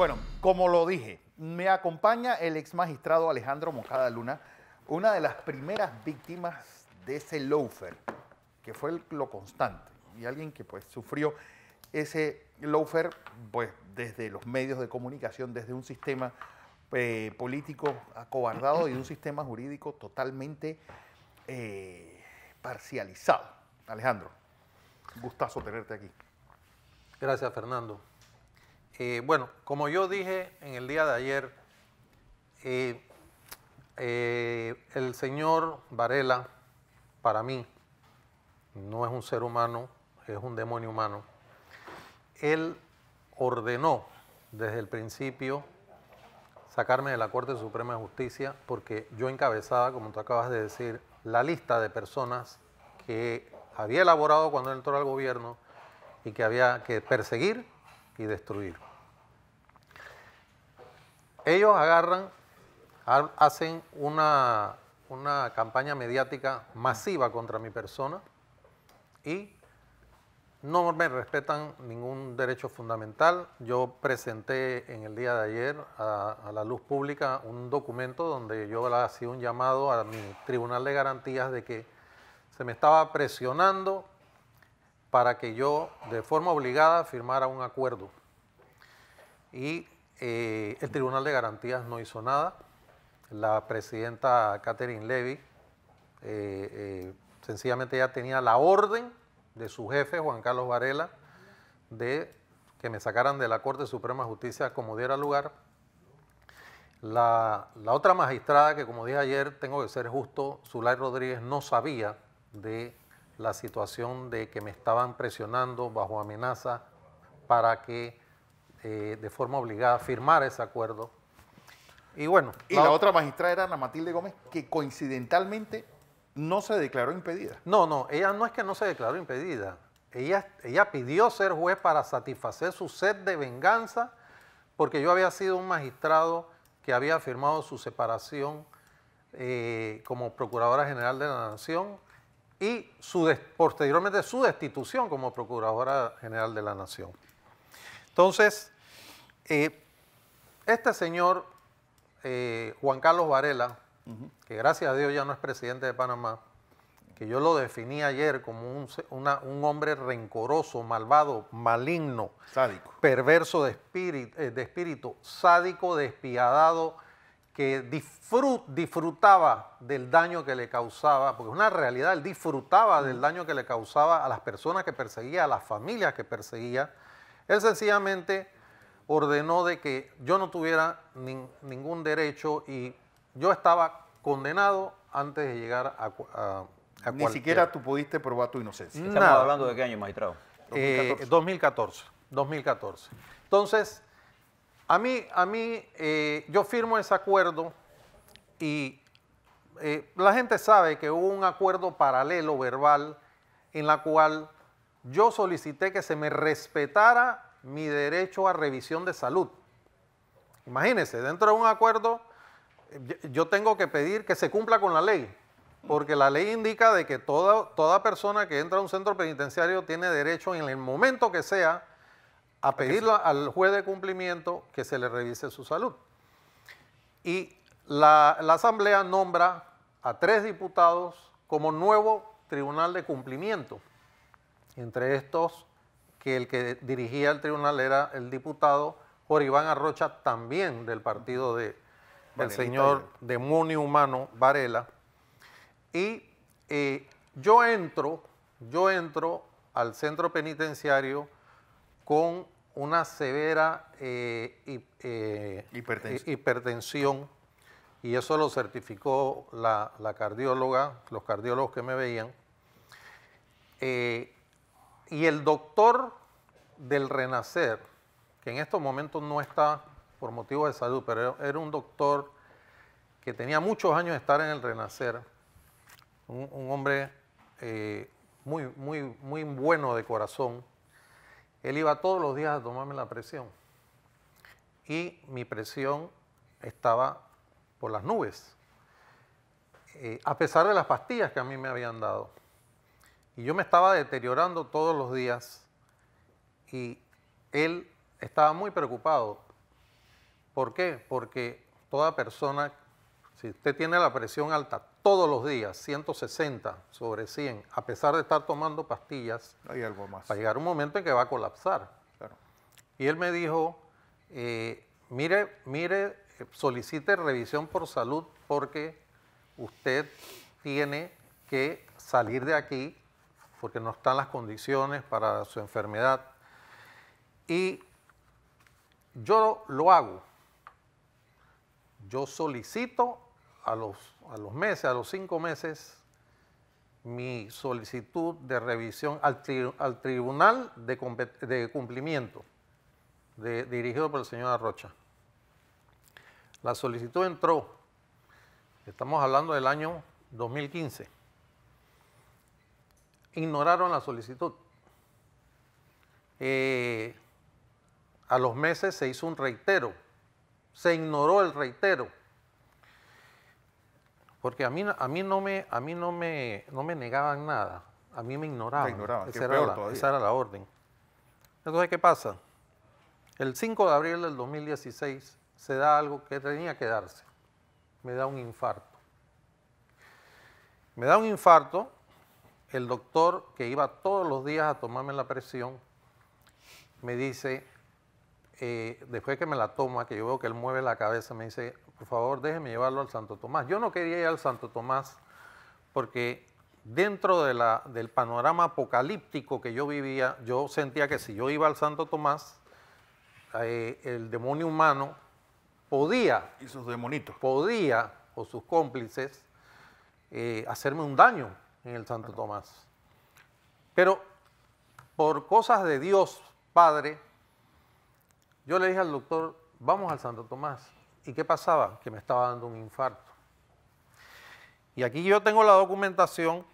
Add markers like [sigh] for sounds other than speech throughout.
Bueno, como lo dije, me acompaña el ex magistrado Alejandro Mojada Luna, una de las primeras víctimas de ese loafer, que fue lo constante, y alguien que pues sufrió ese loafer pues, desde los medios de comunicación, desde un sistema eh, político acobardado y un sistema jurídico totalmente eh, parcializado. Alejandro, gustazo tenerte aquí. Gracias, Fernando. Eh, bueno, como yo dije en el día de ayer, eh, eh, el señor Varela, para mí, no es un ser humano, es un demonio humano. Él ordenó desde el principio sacarme de la Corte Suprema de Justicia porque yo encabezaba, como tú acabas de decir, la lista de personas que había elaborado cuando entró al gobierno y que había que perseguir y destruir. Ellos agarran, hacen una, una campaña mediática masiva contra mi persona y no me respetan ningún derecho fundamental. Yo presenté en el día de ayer a, la luz pública un documento donde yo le hacía un llamado a mi Tribunal de Garantías de que se me estaba presionando para que yo de forma obligada firmara un acuerdo. Y eh, el Tribunal de Garantías no hizo nada. La presidenta Catherine Levy eh, eh, sencillamente ya tenía la orden de su jefe, Juan Carlos Varela, de que me sacaran de la Corte Suprema de Justicia como diera lugar. La, la otra magistrada, que como dije ayer, tengo que ser justo, Zulay Rodríguez, no sabía de la situación de que me estaban presionando bajo amenaza para que eh, de forma obligada firmara ese acuerdo. Y bueno. Y la, otra magistrada era Ana Matilde Gómez, que coincidentalmente no se declaró impedida. No, no, ella no es que no se declaró impedida. Ella, ella pidió ser juez para satisfacer su sed de venganza, porque yo había sido un magistrado que había firmado su separación eh, como Procuradora General de la Nación y su, posteriormente su destitución como Procuradora General de la Nación. Entonces, eh, este señor eh, Juan Carlos Varela, que gracias a Dios ya no es presidente de Panamá, que yo lo definí ayer como un, hombre rencoroso, malvado, maligno, sádico. perverso de, espíritu, eh, de espíritu, sádico, despiadado, que disfrutaba del daño que le causaba, porque es una realidad, él disfrutaba del mm. daño que le causaba a las personas que perseguía, a las familias que perseguía, él sencillamente ordenó de que yo no tuviera ningún derecho y yo estaba condenado antes de llegar a, a, Ni siquiera tú pudiste probar tu inocencia. Estamos hablando de qué año, magistrado. 2014, eh, 2014. Entonces, a mí, a mí eh, yo firmo ese acuerdo y eh, la gente sabe que hubo un acuerdo paralelo verbal en la cual yo solicité que se me respetara mi derecho a revisión de salud. Imagínense, dentro de un acuerdo yo tengo que pedir que se cumpla con la ley, porque la ley indica de que toda, toda persona que entra a un centro penitenciario tiene derecho en el momento que sea a pedirle al juez de cumplimiento que se le revise su salud. Y la, Asamblea nombra a tres diputados como nuevo tribunal de cumplimiento. Entre estos, que el que dirigía el tribunal era el diputado Joribán Arrocha, también del partido de, del señor demonio humano Varela. Y eh, yo entro, yo entro al centro penitenciario con una severa eh, eh, hipertensión. y eso lo certificó la, cardióloga, los cardiólogos que me veían. Eh, y el doctor del Renacer, que en estos momentos no está por motivos de salud, pero era un doctor que tenía muchos años de estar en el Renacer, un, hombre muy, muy, muy bueno de corazón, él iba todos los días a tomarme la presión. Y mi presión estaba por las nubes, eh, a pesar de las pastillas que a mí me habían dado. Y yo me estaba deteriorando todos los días y él estaba muy preocupado. ¿Por qué? Porque toda persona si usted tiene la presión alta todos los días, 160 sobre 100, a pesar de estar tomando pastillas, hay algo más. Va a llegar un momento en que va a colapsar. Y él me dijo, eh, mire, mire, eh, solicite revisión por salud porque usted tiene que salir de aquí porque no están las condiciones para su enfermedad. Y yo lo hago. Yo solicito a los, a los meses, a los cinco meses, mi solicitud de revisión al, Tribunal de, Cumplimiento, dirigido por el señor Arrocha. La solicitud entró, estamos hablando del año 2015. Ignoraron la solicitud. Eh, a los meses se hizo un reitero, se ignoró el reitero porque a mí, a mí, no, me, a mí no, me, me negaban nada, a mí me ignoraban. Me ignoraban. Esa, era la, era la, orden. Entonces, ¿qué pasa? El 5 de abril del 2016 se da algo que tenía que darse. Me da un infarto. Me da un infarto. El doctor que iba todos los días a tomarme la presión me dice, eh, después que me la toma, que yo veo que él mueve la cabeza, me dice, por favor déjeme llevarlo al Santo Tomás. Yo no quería ir al Santo Tomás porque dentro de la, del panorama apocalíptico que yo vivía, yo sentía que si yo iba al Santo Tomás, eh, el demonio humano podía... Y sus demonitos. Podía, o sus cómplices, eh, hacerme un daño en el Santo Tomás. Pero por cosas de Dios, Padre, yo le dije al doctor, vamos al Santo Tomás. ¿Y qué pasaba? Que me estaba dando un infarto. Y aquí yo tengo la documentación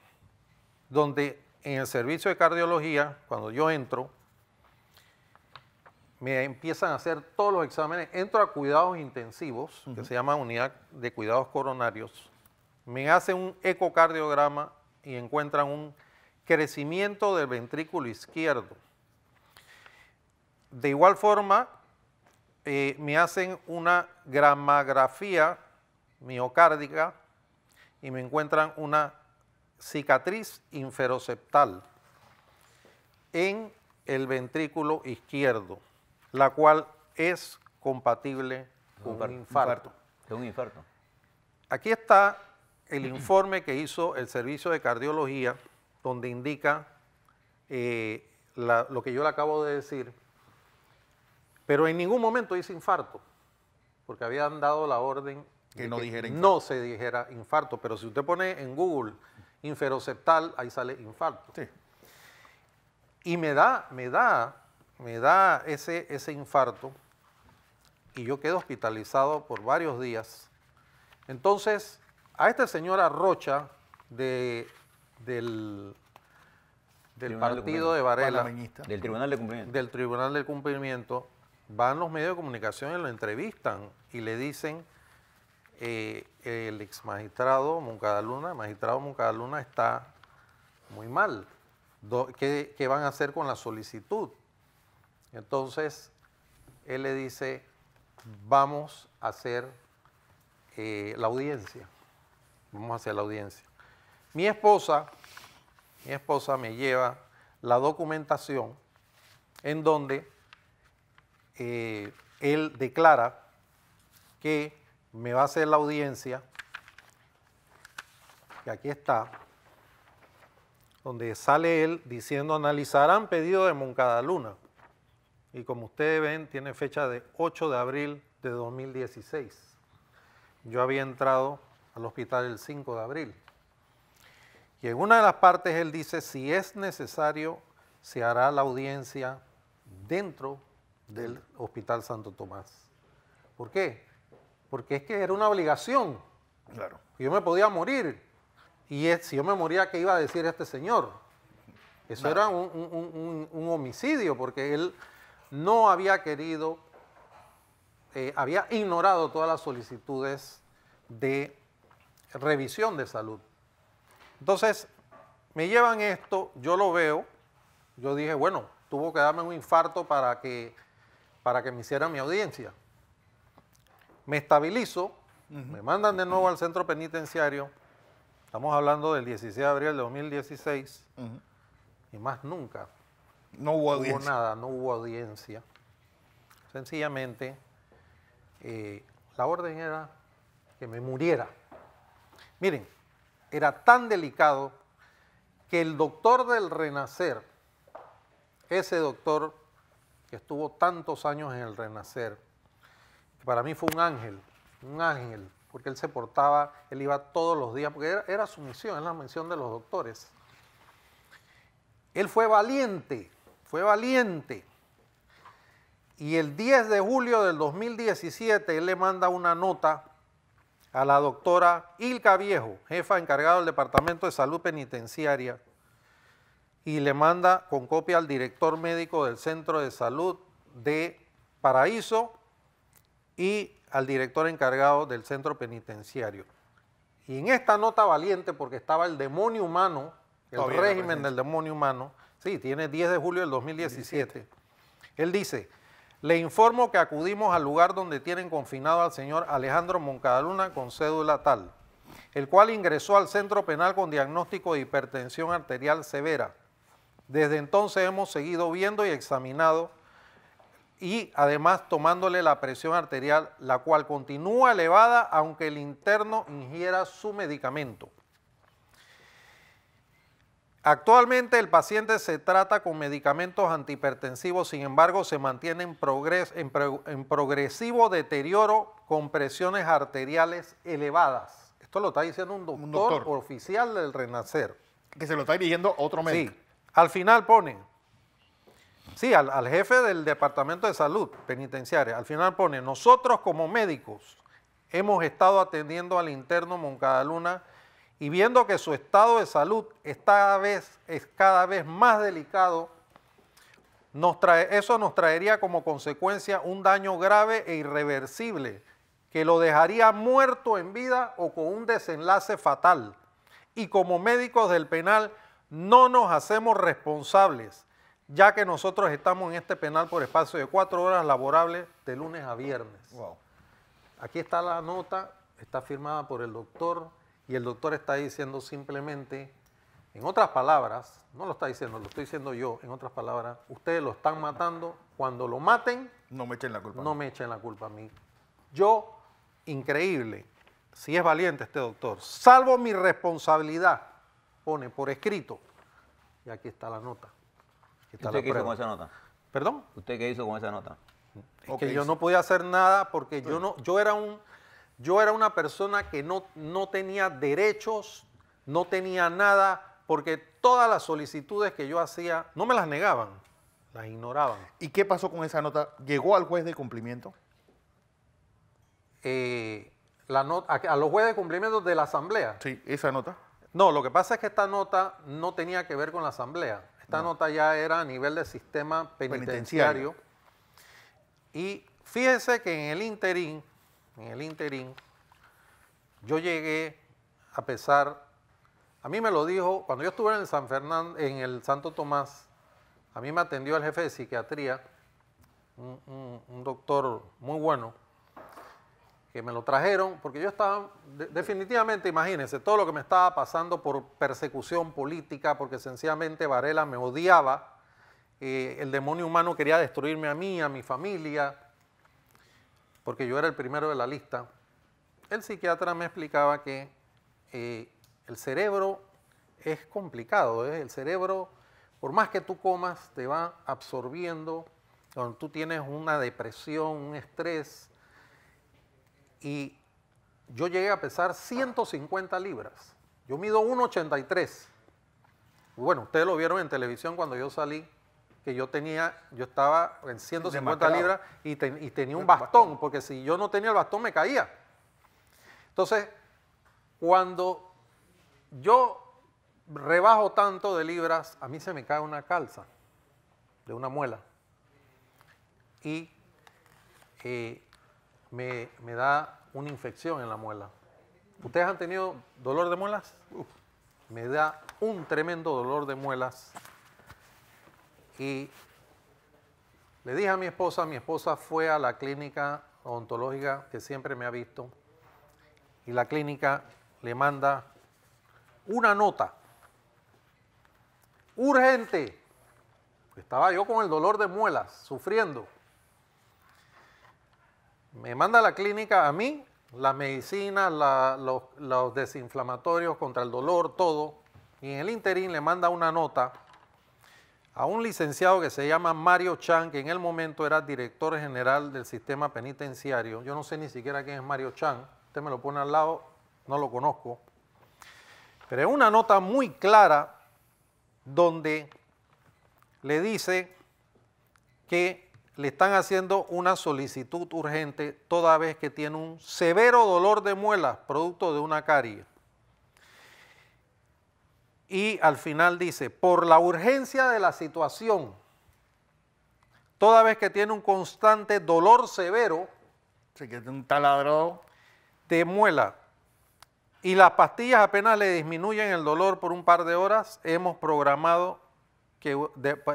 donde en el servicio de cardiología, cuando yo entro, me empiezan a hacer todos los exámenes. Entro a cuidados intensivos, que se llama unidad de cuidados coronarios. Me hacen un ecocardiograma y encuentran un crecimiento del ventrículo izquierdo. De igual forma, me hacen una gramografía miocárdica y me encuentran una cicatriz inferoceptal en el ventrículo izquierdo, la cual es compatible con un infarto. un infarto. Aquí está el informe que hizo el Servicio de Cardiología, donde indica eh, lo que yo le acabo de decir, pero en ningún momento hice infarto, porque habían dado la orden que, no, no se dijera infarto. Pero si usted pone en Google inferoceptal, ahí sale infarto. Sí. Y me da, me da, me da ese, ese infarto y yo quedo hospitalizado por varios días. Entonces, a esta señora Rocha de, del, partido de, Varela, del Tribunal de Cumplimiento. del Tribunal de Cumplimiento, van los medios de comunicación y lo entrevistan y le dicen, eh, el ex magistrado Moncadaluna, magistrado luna está muy mal. ¿qué, van a hacer con la solicitud? Entonces, él le dice, vamos a hacer eh, la audiencia. Vamos a hacer la audiencia. Mi esposa, mi esposa me lleva la documentación en donde eh, él declara que me va a hacer la audiencia, que aquí está, donde sale él diciendo, analizarán pedido de Moncada Luna. Y como ustedes ven, tiene fecha de 8 de abril de 2016. Yo había entrado al hospital el 5 de abril. Y en una de las partes él dice, si es necesario, se hará la audiencia dentro del Hospital Santo Tomás. ¿Por qué? Porque es que era una obligación. Claro. Yo me podía morir. Y si yo me moría, ¿qué iba a decir este señor? Eso era un, homicidio, porque él no había querido, eh, había ignorado todas las solicitudes de revisión de salud. Entonces, me llevan esto, yo lo veo, yo dije, bueno, tuvo que darme un infarto para que para que me hicieran mi audiencia. Me estabilizo, me mandan de nuevo al centro penitenciario, estamos hablando del 16 de abril de 2016, y más nunca. No hubo, hubo nada, no hubo audiencia. Sencillamente, eh, la orden era que me muriera. Miren, era tan delicado que el doctor del renacer, ese doctor que estuvo tantos años en el renacer, que para mí fue un ángel, un ángel, porque él se portaba, él iba todos los días, porque era, su misión, es la misión de los doctores. Él fue valiente, fue valiente. Y el 10 de julio del 2017 él le manda una nota a la doctora Ilka Viejo, jefa encargada del Departamento de Salud Penitenciaria, y le manda con copia al director médico del Centro de Salud de Paraíso y al director encargado del centro penitenciario. Y en esta nota valiente, porque estaba el demonio humano, el régimen del demonio humano, sí, tiene 10 de julio del 2017, él dice, le informo que acudimos al lugar donde tienen confinado al señor Alejandro Moncadaluna con cédula tal, el cual ingresó al centro penal con diagnóstico de hipertensión arterial severa desde entonces hemos seguido viendo y examinado y además tomándole la presión arterial, la cual continúa elevada aunque el interno ingiera su medicamento. Actualmente el paciente se trata con medicamentos antihipertensivos, sin embargo se mantiene en, progresivo deterioro con presiones arteriales elevadas. Esto lo está diciendo un doctor, oficial del Renacer. Que se lo está diciendo otro médico. Al final pone, sí, al, jefe del Departamento de Salud Penitenciaria, al final pone, nosotros como médicos hemos estado atendiendo al interno Moncada Luna y viendo que su estado de salud cada vez, es cada vez más delicado, nos trae, eso nos traería como consecuencia un daño grave e irreversible que lo dejaría muerto en vida o con un desenlace fatal. Y como médicos del penal no nos hacemos responsables, ya que nosotros estamos en este penal por espacio de cuatro horas laborables de lunes a viernes. Aquí está la nota, está firmada por el doctor y el doctor está diciendo simplemente, en otras palabras, no lo está diciendo, lo estoy diciendo yo, en otras palabras, ustedes lo están matando, cuando lo maten, no me echen la culpa. No me echen la culpa a mí. Yo, increíble, si es valiente este doctor, salvo mi responsabilidad pone por escrito. Y aquí está la nota. ¿Usted qué hizo con esa nota? ¿Perdón? ¿Usted qué hizo con esa nota? que yo no podía hacer nada porque yo no, yo era un, yo era una persona que no, no tenía derechos, no tenía nada, porque todas las solicitudes que yo hacía no me las negaban, las ignoraban. ¿Y qué pasó con esa nota? ¿Llegó al juez de cumplimiento? Eh, la nota, a, los jueces de cumplimiento de la asamblea. Sí, esa nota. No, lo que pasa es que esta nota no tenía que ver con la asamblea. Esta nota ya era a nivel del sistema penitenciario. Y fíjense que en el interín, en el interín, yo llegué a pesar, a mí me lo dijo, cuando yo estuve en el San Fernando, en el Santo Tomás, a mí me atendió el jefe de psiquiatría, un doctor muy bueno, que me lo trajeron, porque yo estaba, definitivamente, imagínense, todo lo que me estaba pasando por persecución política, porque sencillamente Varela me odiaba, eh, el demonio humano quería destruirme a mí, a mi familia, porque yo era el primero de la lista. El psiquiatra me explicaba que eh, el cerebro es complicado, ¿eh? el cerebro, por más que tú comas, te va absorbiendo, cuando tú tienes una depresión, un estrés, y yo llegué a pesar 150 libras. Yo mido 1,83. Bueno, ustedes lo vieron en televisión cuando yo salí, que yo tenía, yo estaba en 150 libras y, tenía un bastón, porque si yo no tenía el bastón me caía. Entonces, cuando yo rebajo tanto de libras, a mí se me cae una calza de una muela. Y eh, me, da una infección en la muela. ¿Ustedes han tenido dolor de muelas? me da un tremendo dolor de muelas. Y le dije a mi esposa, mi esposa fue a la clínica odontológica que siempre me ha visto y la clínica le manda una nota. Urgente. Estaba yo con el dolor de muelas, sufriendo me manda la clínica a mí, la, medicina, los, desinflamatorios contra el dolor, todo. Y en el interín le manda una nota a un licenciado que se llama Mario Chan, que en el momento era director general del sistema penitenciario. Yo no sé ni siquiera quién es Mario Chan. Usted me lo pone al lado, no lo conozco. Pero es una nota muy clara donde le dice que le están haciendo una solicitud urgente toda vez que tiene un severo dolor de muela, producto de una carie. Y al final dice, por la urgencia de la situación, toda vez que tiene un constante dolor severo, que un taladro de muela, y las pastillas apenas le disminuyen el dolor por un par de horas, hemos programado que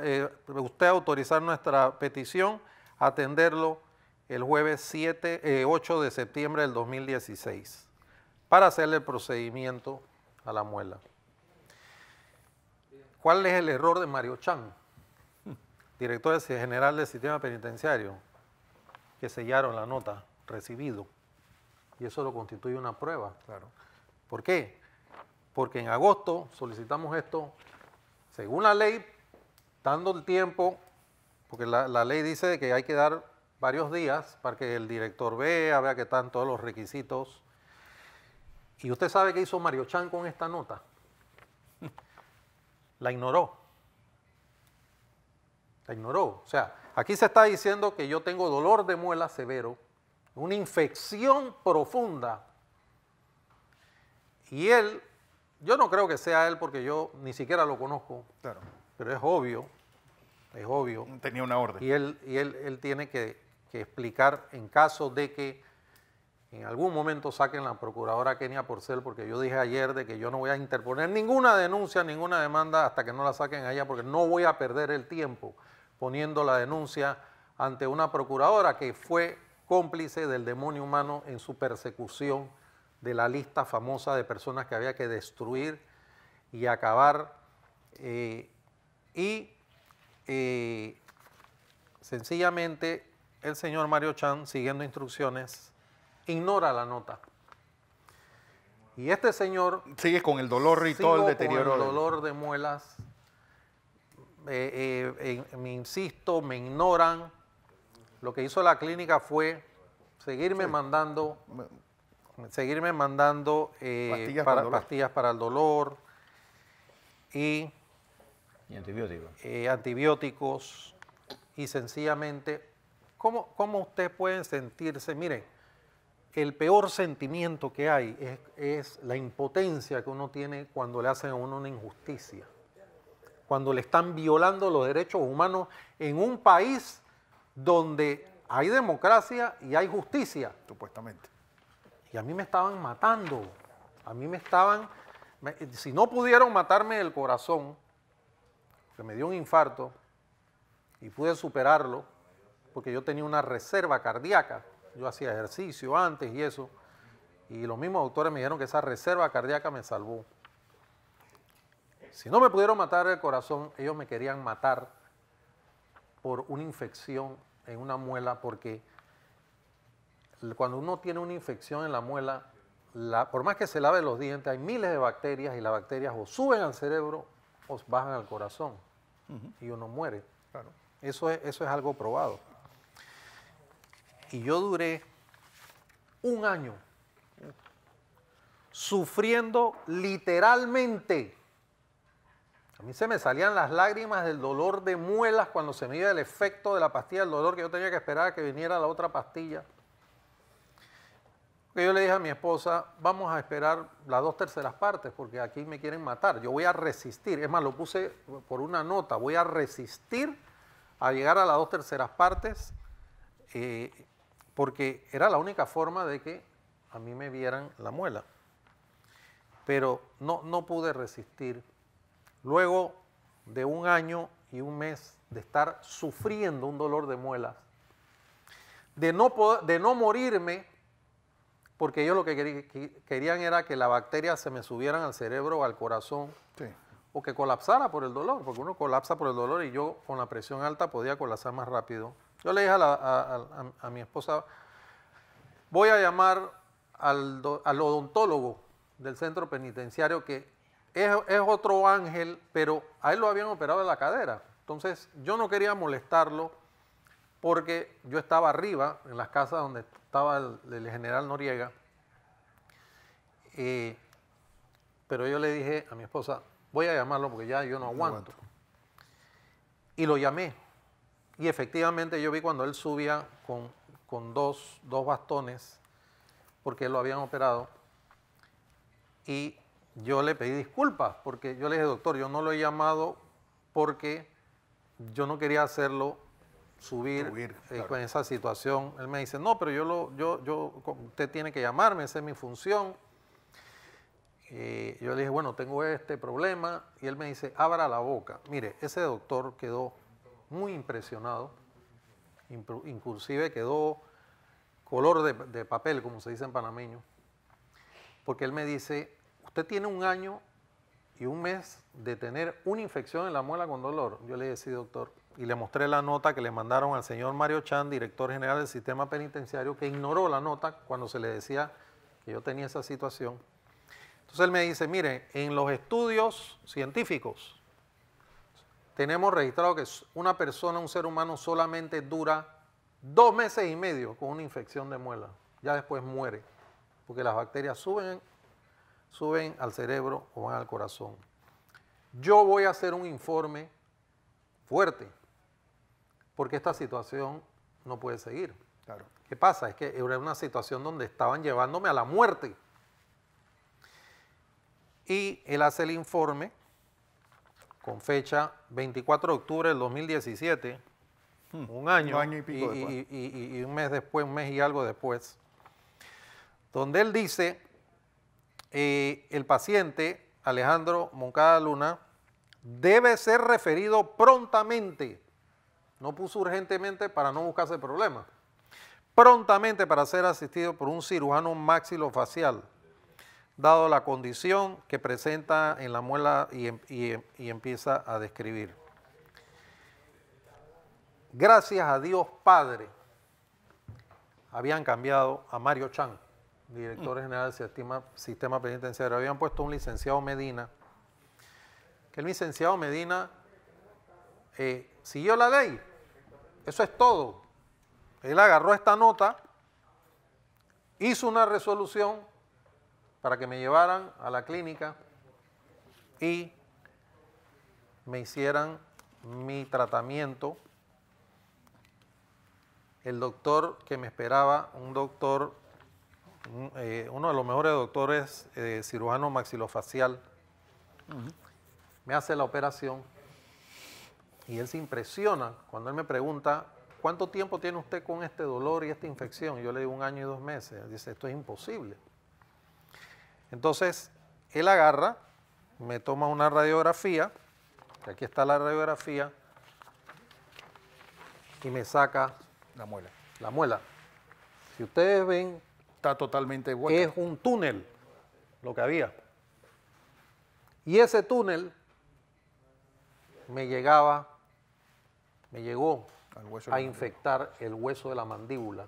eh, usted autorizar nuestra petición, atenderlo el jueves 7, 8 eh, de septiembre del 2016 para hacerle el procedimiento a la muela. ¿Cuál es el error de Mario Chan, director general del sistema penitenciario, que sellaron la nota recibido? Y eso lo constituye una prueba. Claro. ¿Por qué? Porque en agosto solicitamos esto, según la ley, dando el tiempo, porque la, ley dice que hay que dar varios días para que el director vea, vea que están todos los requisitos. Y usted sabe qué hizo Mario Chan con esta nota. La ignoró. La ignoró. O sea, aquí se está diciendo que yo tengo dolor de muela severo, una infección profunda. Y él, yo no creo que sea él porque yo ni siquiera lo conozco. Claro. Pero es obvio es obvio. Tenía una orden. Y él, y él, tiene que, explicar en caso de que en algún momento saquen la procuradora Kenia Porcel, porque yo dije ayer de que yo no voy a interponer ninguna denuncia, ninguna demanda hasta que no la saquen allá, porque no voy a perder el tiempo poniendo la denuncia ante una procuradora que fue cómplice del demonio humano en su persecución de la lista famosa de personas que había que destruir y acabar. Eh, y sencillamente, el señor Mario Chan, siguiendo instrucciones, ignora la nota. Y este señor... Sigue con el dolor y todo el deterioro. el dolor de muelas. Eh, eh, me insisto, me ignoran. Lo que hizo la clínica fue seguirme mandando, seguirme mandando eh, pastillas, para, pastillas para el dolor y antibióticos? Eh, antibióticos y sencillamente, ¿cómo, ¿cómo ustedes pueden sentirse? Miren, el peor sentimiento que hay es, la impotencia que uno tiene cuando le hacen a uno una injusticia, cuando le están violando los derechos humanos en un país donde hay democracia y hay justicia. Supuestamente. Y a mí me estaban matando, a mí me estaban, si no pudieron matarme del corazón, me dio un infarto y pude superarlo porque yo tenía una reserva cardíaca. Yo hacía ejercicio antes y eso. Y los mismos doctores me dijeron que esa reserva cardíaca me salvó. Si no me pudieron matar el corazón, ellos me querían matar por una infección en una muela, porque cuando uno tiene una infección en la muela, por más que se lave los dientes, hay miles de bacterias y las bacterias o suben al cerebro o bajan al corazón y uno muere. Eso, eso es algo probado. Y yo duré un año sufriendo literalmente. A mí se me salían las lágrimas del dolor de muelas cuando se me iba el efecto de la pastilla, el dolor que yo tenía que esperar a que viniera la otra pastilla yo le dije a mi esposa, vamos a esperar las dos terceras partes porque aquí me quieren matar. Yo voy a resistir. Es más, lo puse por una nota. Voy a resistir a llegar a las dos terceras partes eh, porque era la única forma de que a mí me vieran la muela. Pero no, no pude resistir. Luego de un año y un mes de estar sufriendo un dolor de muelas, de no, de no morirme porque ellos lo que querían era que la bacteria se me subieran al cerebro o al corazón. O que colapsara por el dolor, porque uno colapsa por el dolor y yo con la presión alta podía colapsar más rápido. Yo le dije a, mi esposa, voy a llamar al, odontólogo del centro penitenciario que es, otro ángel, pero a él lo habían operado en la cadera. Entonces yo no quería molestarlo porque yo estaba arriba, en las casas donde estaba el, general Noriega, eh, pero yo le dije a mi esposa, voy a llamarlo porque ya yo no aguanto. Y lo llamé. Y efectivamente yo vi cuando él subía con, dos, dos bastones, porque lo habían operado, y yo le pedí disculpas, porque yo le dije, doctor, yo no lo he llamado porque yo no quería hacerlo subir, eh, con esa situación. Él me dice, no, pero yo lo, yo, yo, usted tiene que llamarme, esa es mi función. yo le dije, bueno, tengo este problema. Y él me dice, abra la boca. Mire, ese doctor quedó muy impresionado. Inclusive quedó color de, de papel, como se dice en panameño. Porque él me dice, usted tiene un año y un mes de tener una infección en la muela con dolor. Yo le dije, sí, doctor, y le mostré la nota que le mandaron al señor Mario Chan, director general del sistema penitenciario, que ignoró la nota cuando se le decía que yo tenía esa situación. Entonces él me dice, mire, en los estudios científicos tenemos registrado que una persona, un ser humano, solamente dura dos meses y medio con una infección de muela. Ya después muere, porque las bacterias suben, suben al cerebro o van al corazón. Yo voy a hacer un informe fuerte porque esta situación no puede seguir. ¿Qué pasa? Es que era una situación donde estaban llevándome a la muerte. Y él hace el informe con fecha 24 de octubre del 2017, hmm. un año, y, pico y, un mes después, un mes y algo después, donde él dice, eh, el paciente Alejandro Moncada Luna debe ser referido prontamente no puso urgentemente para no buscarse problemas. Prontamente para ser asistido por un cirujano maxilofacial, dado la condición que presenta en la muela y, em, em, empieza a describir. Gracias a Dios Padre, habían cambiado a Mario Chan, director mm. general del Sistema, Penitenciario. Habían puesto un licenciado Medina, que el licenciado Medina eh, siguió la ley, eso es todo. Él agarró esta nota, hizo una resolución para que me llevaran a la clínica y me hicieran mi tratamiento. El doctor que me esperaba, un doctor, eh, uno de los mejores doctores, eh, cirujano maxilofacial, me hace la operación y él se impresiona cuando él me pregunta, ¿cuánto tiempo tiene usted con este dolor y esta infección? Yo le digo un año y dos meses. Él dice, esto es imposible. Entonces, él agarra, me toma una radiografía, aquí está la radiografía, y me saca la muela. La muela. Si ustedes ven, está totalmente hueca. Es un túnel lo que había. Y ese túnel me llegaba me llegó a infectar el hueso de la mandíbula.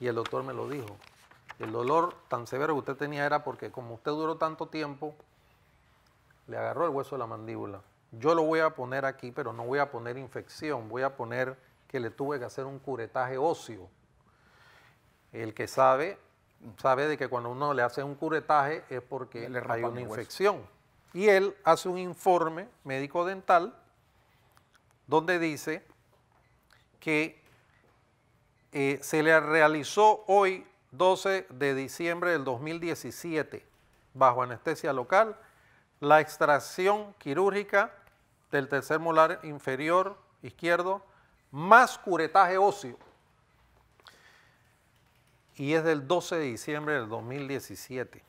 Y el doctor me lo dijo. El dolor tan severo que usted tenía era porque como usted duró tanto tiempo, le agarró el hueso de la mandíbula. Yo lo voy a poner aquí, pero no voy a poner infección, voy a poner que le tuve que hacer un curetaje óseo. El que sabe, sabe de que cuando uno le hace un curetaje es porque le hay una infección. Y él hace un informe médico dental donde dice que eh, se le realizó hoy, 12 de diciembre del 2017, bajo anestesia local, la extracción quirúrgica del tercer molar inferior izquierdo más curetaje óseo. Y es del 12 de diciembre del 2017.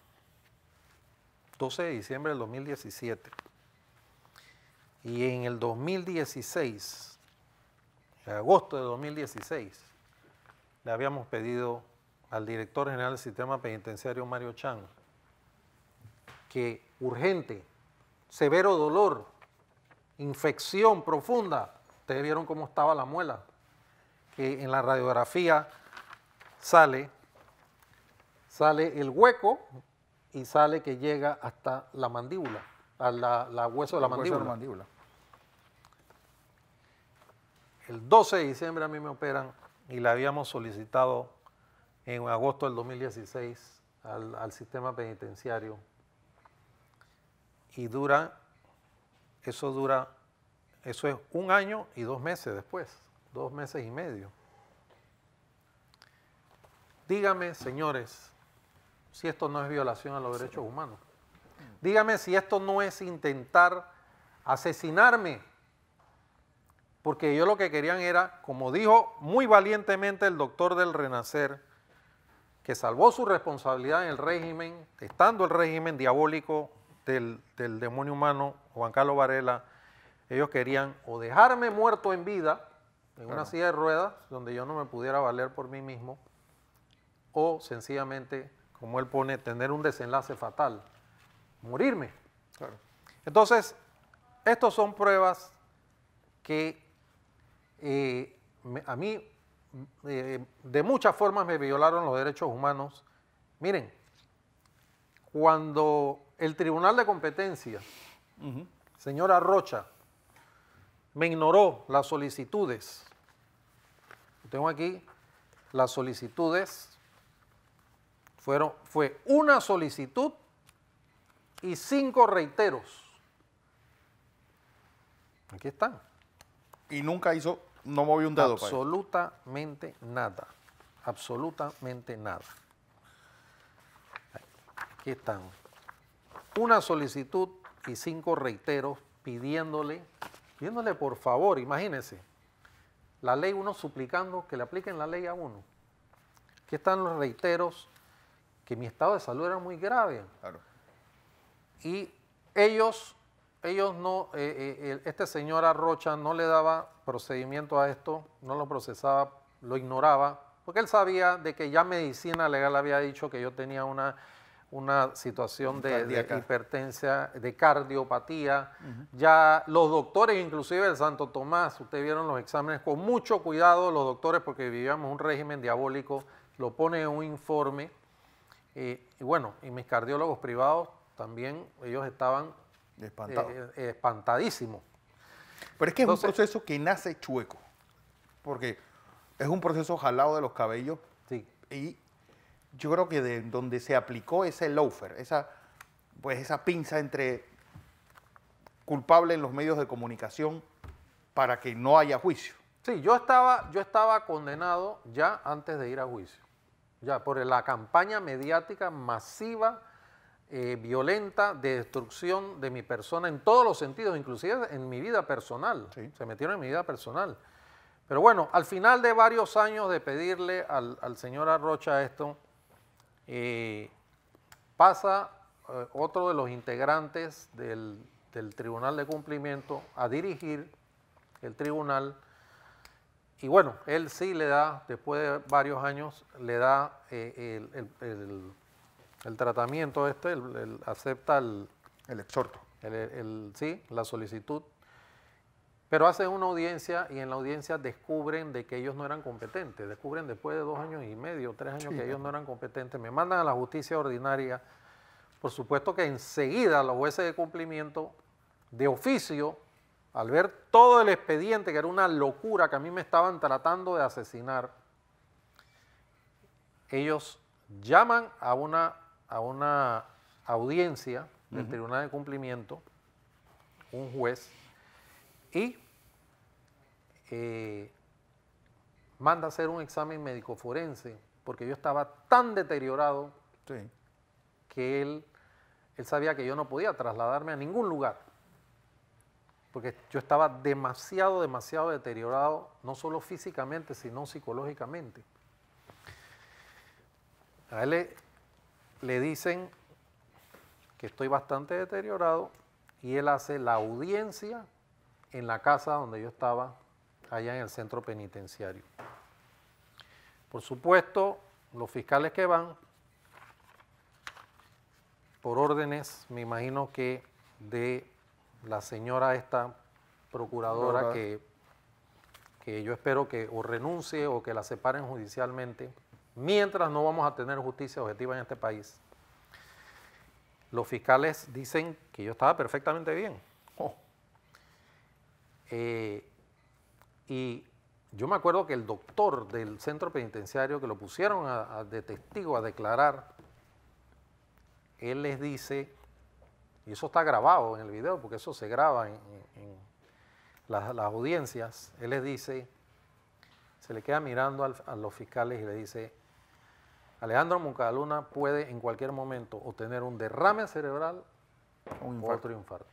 12 de diciembre del 2017. Y en el 2016, en agosto de 2016, le habíamos pedido al director general del sistema penitenciario Mario Chang, que urgente, severo dolor, infección profunda, ustedes vieron cómo estaba la muela, que en la radiografía sale, sale el hueco y sale que llega hasta la mandíbula, al la, Hueso de la mandíbula el 12 de diciembre a mí me operan y la habíamos solicitado en agosto del 2016 al, sistema penitenciario. Y dura, eso dura, eso es un año y dos meses después, dos meses y medio. Dígame, señores, si esto no es violación a los derechos humanos. Dígame si esto no es intentar asesinarme porque ellos lo que querían era, como dijo muy valientemente el doctor del Renacer, que salvó su responsabilidad en el régimen, estando el régimen diabólico del, demonio humano, Juan Carlos Varela, ellos querían o dejarme muerto en vida, en una silla de ruedas, donde yo no me pudiera valer por mí mismo, o sencillamente, como él pone, tener un desenlace fatal, morirme. Entonces, estas son pruebas que a mí mm, eh, de muchas formas me violaron los derechos humanos. Miren, cuando el Tribunal de Competencia, señora Rocha, me ignoró las solicitudes, tengo aquí las solicitudes, fueron, fue una solicitud y cinco reiteros. Aquí están. Y nunca hizo no movió un dedo. Pues. Absolutamente nada. Absolutamente nada. Aquí están. Una solicitud y cinco reiteros pidiéndole, pidiéndole por favor, imagínense, la ley uno suplicando que le apliquen la ley a uno. Aquí están los reiteros que mi estado de salud era muy grave. Claro. Y ellos, ellos no, eh, eh, este señor Arrocha no le daba procedimiento a esto, no lo procesaba, lo ignoraba, porque él sabía de que ya medicina legal había dicho que yo tenía una, una situación de, de de cardiopatía. Ya los doctores, inclusive el Santo Tomás, ustedes vieron los exámenes con mucho cuidado, los doctores, porque vivíamos un régimen diabólico, lo pone en un informe. Eh, y bueno, y mis cardiólogos privados también, ellos estaban eh, espantadísimos. Pero es que es un proceso que nace chueco, porque es un proceso jalado de los cabellos y yo creo que de donde se aplicó ese loafer, esa, pues esa pinza entre culpable en los medios de comunicación para que no haya juicio. Sí, yo estaba, yo estaba condenado ya antes de ir a juicio, ya por la campaña mediática masiva eh, violenta de destrucción de mi persona en todos los sentidos, inclusive en mi vida personal. Se metieron en mi vida personal. Pero bueno, al final de varios años de pedirle al, señor Arrocha esto, eh, pasa eh, otro de los integrantes del, Tribunal de Cumplimiento a dirigir el tribunal. Y bueno, él sí le da, después de varios años, le da el el tratamiento este, acepta el, exhorto. El, sí, la solicitud. Pero hacen una audiencia y en la audiencia descubren de que ellos no eran competentes. Descubren después de dos años y medio, tres años que ellos no eran competentes. Me mandan a la justicia ordinaria. Por supuesto que enseguida los jueces de cumplimiento, de oficio, al ver todo el expediente, que era una locura, que a mí me estaban tratando de asesinar, ellos llaman a una a una audiencia del Tribunal de Cumplimiento, un juez, y eh, manda a hacer un examen médico forense, porque yo estaba tan deteriorado que él, él sabía que yo no podía trasladarme a ningún lugar, porque yo estaba demasiado, demasiado deteriorado, no solo físicamente, sino psicológicamente. A él le dicen que estoy bastante deteriorado y él hace la audiencia en la casa donde yo estaba, allá en el centro penitenciario. Por supuesto, los fiscales que van, por órdenes, me imagino que de la señora esta procuradora que, que yo espero que o renuncie o que la separen judicialmente Mientras no vamos a tener justicia objetiva en este país. Los fiscales dicen que yo estaba perfectamente bien. Oh. Eh, y yo me acuerdo que el doctor del centro penitenciario que lo pusieron de testigo a declarar, él les dice, y eso está grabado en el video porque eso se graba en, las, audiencias, él les dice, se le queda mirando a los fiscales y le dice, Alejandro Moncadaluna puede en cualquier momento obtener un derrame cerebral o otro infarto.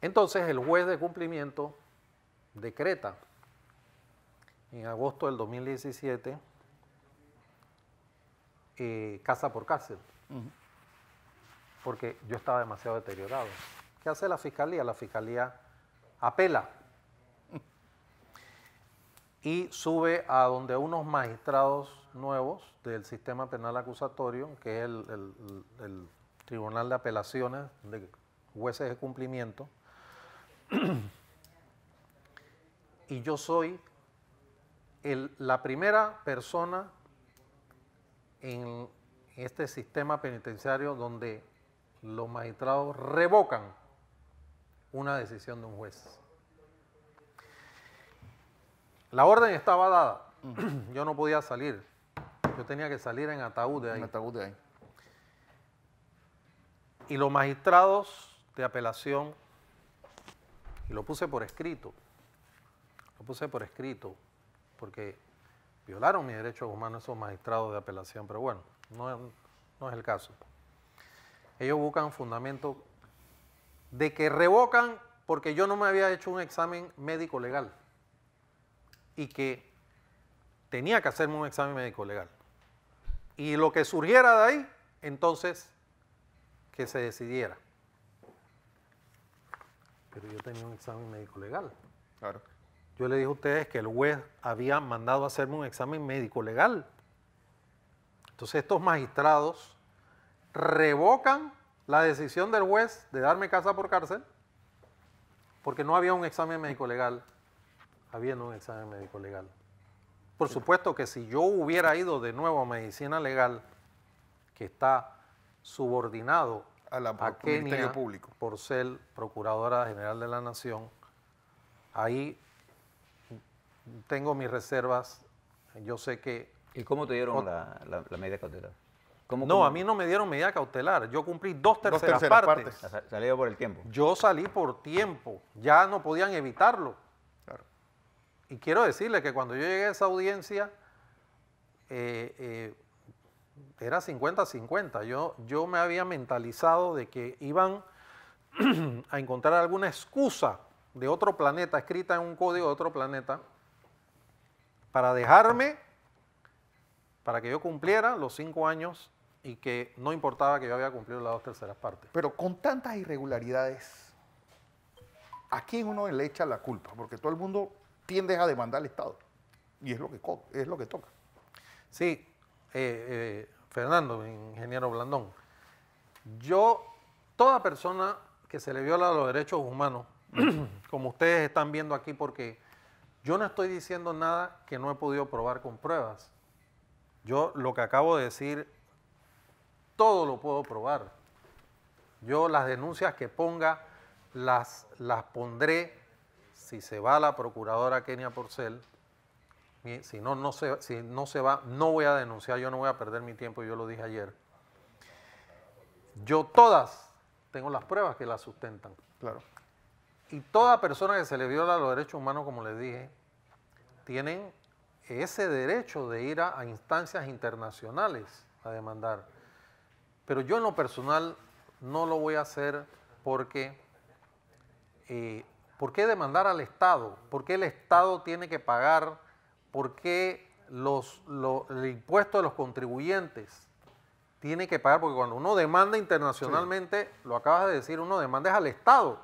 Entonces el juez de cumplimiento decreta en agosto del 2017 eh, casa por cárcel, porque yo estaba demasiado deteriorado. ¿Qué hace la fiscalía? La fiscalía apela y sube a donde unos magistrados nuevos del sistema penal acusatorio, que es el, Tribunal de Apelaciones de Jueces de Cumplimiento. [clears throat] y yo soy la primera persona en este sistema penitenciario donde los magistrados revocan una decisión de un juez. La orden estaba dada. [clears throat] Yo no podía salir. Yo tenía que salir en ataúd de ahí. En ataúd de ahí. Y los magistrados de apelación, y lo puse por escrito, lo puse por escrito, porque violaron mis derechos humanos esos magistrados de apelación, pero bueno, no, no es el caso. Ellos buscan fundamento de que revocan porque yo no me había hecho un examen médico legal y que tenía que hacerme un examen médico legal. Y lo que surgiera de ahí, entonces, que se decidiera. Pero yo tenía un examen médico legal. Claro. Yo le dije a ustedes que el juez había mandado hacerme un examen médico legal. Entonces estos magistrados revocan la decisión del juez de darme casa por cárcel porque no había un examen médico legal habiendo un examen médico legal. Por supuesto que si yo hubiera ido de nuevo a medicina legal, que está subordinado a la, Kenia, Público. por ser Procuradora General de la Nación, ahí tengo mis reservas. Yo sé que... ¿Y cómo te dieron la, medida cautelar? no, a mí no me dieron medida cautelar. Yo cumplí dos terceras, partes. partes. Salido por el tiempo. Yo salí por tiempo. Ya no podían evitarlo. Y quiero decirle que cuando yo llegué a esa audiencia, eh, eh, era 50-50. Yo, yo me había mentalizado de que iban [clears throat] a encontrar alguna excusa de otro planeta, escrita en un código de otro planeta, para dejarme, para que yo cumpliera los cinco años y que no importaba que yo había cumplido las dos terceras partes. Pero con tantas irregularidades, ¿a quién uno le echa la culpa? Porque todo el mundo tiendes a demandar al Estado. Y es lo que, es lo que toca. Sí, eh, eh, Fernando, ingeniero Blandón, yo, toda persona que se le viola los derechos humanos, [clears throat] como ustedes están viendo aquí, porque yo no estoy diciendo nada que no he podido probar con pruebas. Yo lo que acabo de decir, todo lo puedo probar. Yo las denuncias que ponga, las, las pondré si se va la procuradora Kenia Porcel, si no, no se, si no se va, no voy a denunciar, yo no voy a perder mi tiempo, yo lo dije ayer. Yo todas tengo las pruebas que las sustentan. Claro. Y toda persona que se le viola los derechos humanos, como les dije, tienen ese derecho de ir a, instancias internacionales a demandar. Pero yo en lo personal no lo voy a hacer porque eh, ¿Por qué demandar al Estado? ¿Por qué el Estado tiene que pagar? ¿Por qué los, el impuesto de los contribuyentes tiene que pagar? Porque cuando uno demanda internacionalmente, lo acabas de decir, uno demanda al Estado.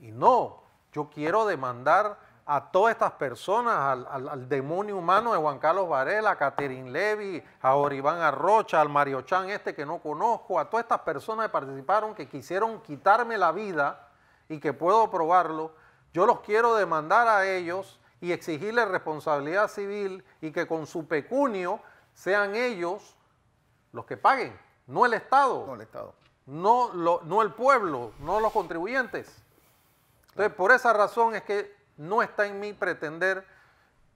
Y no, yo quiero demandar a todas estas personas, al, demonio humano de Juan Carlos Varela, a Catherine Levy, a Oribán Arrocha, al Mario Chan este que no conozco, a todas estas personas que participaron, que quisieron quitarme la vida y que puedo probarlo, yo los quiero demandar a ellos y exigirles responsabilidad civil y que con su pecunio sean ellos los que paguen, no el Estado. No el Estado. No, no el pueblo, no los contribuyentes. Entonces, por esa razón es que no está en mí pretender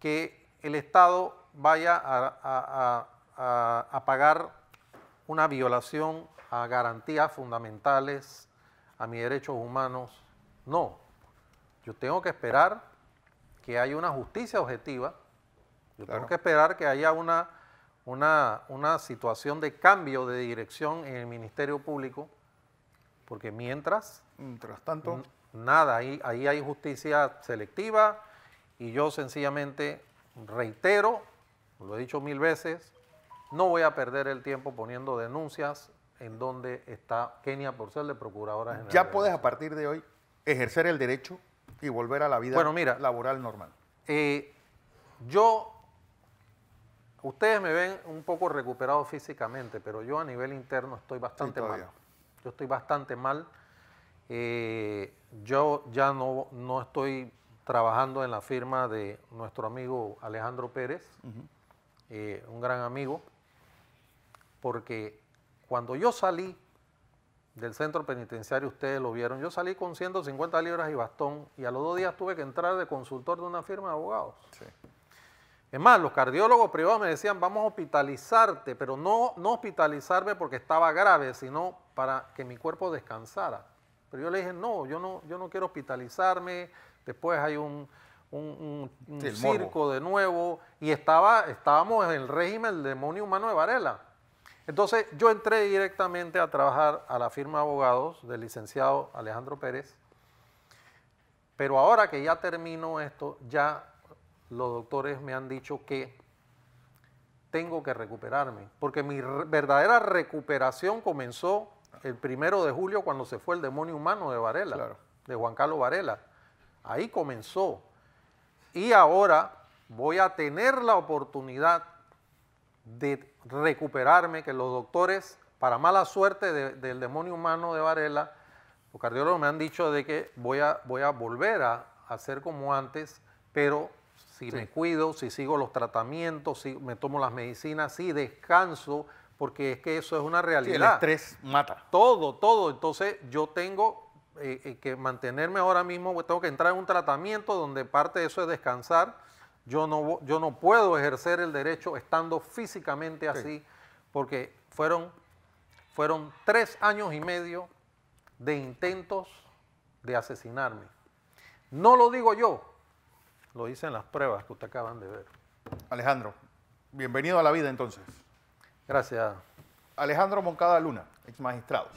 que el Estado vaya a pagar una violación a garantías fundamentales, a mis derechos humanos no, yo tengo que esperar que haya una justicia objetiva, yo tengo que esperar que haya una, una, situación de cambio de dirección en el Ministerio Público, porque mientras... Mientras tanto... Nada, ahí, ahí hay justicia selectiva y yo sencillamente reitero, lo he dicho mil veces, no voy a perder el tiempo poniendo denuncias en donde está Kenia ser de Procuradora General. Ya puedes a partir de hoy ejercer el derecho y volver a la vida laboral normal. Eh, yo, ustedes me ven un poco recuperado físicamente, pero yo a nivel interno estoy bastante mal. Yo estoy bastante mal. Eh, yo ya no, no estoy trabajando en la firma de nuestro amigo Alejandro Pérez, eh, un gran amigo, porque cuando yo salí del centro penitenciario, ustedes lo vieron. Yo salí con 150 libras y bastón y a los dos días tuve que entrar de consultor de una firma de abogados. Es más, los cardiólogos privados me decían, vamos a hospitalizarte, pero no, no hospitalizarme porque estaba grave, sino para que mi cuerpo descansara. Pero yo le dije, no, yo no, yo no quiero hospitalizarme, después hay un, circo de nuevo, y estaba, estábamos en el régimen del demonio humano de Varela. Entonces yo entré directamente a trabajar a la firma de abogados del licenciado Alejandro Pérez, pero ahora que ya termino esto, ya los doctores me han dicho que tengo que recuperarme, porque mi verdadera recuperación comenzó el primero de julio cuando se fue el demonio humano de Varela, de Juan Carlos Varela. Ahí comenzó. Y ahora voy a tener la oportunidad de recuperarme, que los doctores, para mala suerte del demonio humano de Varela, los cardiólogos me han dicho de que voy a, voy a volver a hacer como antes, pero si me cuido, si sigo los tratamientos, si me tomo las medicinas, si descanso, porque es que eso es una realidad. el estrés mata. Todo, todo. Entonces yo tengo eh, eh, que mantenerme ahora mismo, tengo que entrar en un tratamiento donde parte de eso es descansar yo no, yo no puedo ejercer el derecho estando físicamente así, porque fueron, fueron tres años y medio de intentos de asesinarme. No lo digo yo, lo dicen las pruebas que usted acaban de ver. Alejandro, bienvenido a la vida entonces. Gracias. Alejandro Moncada Luna, ex magistrado.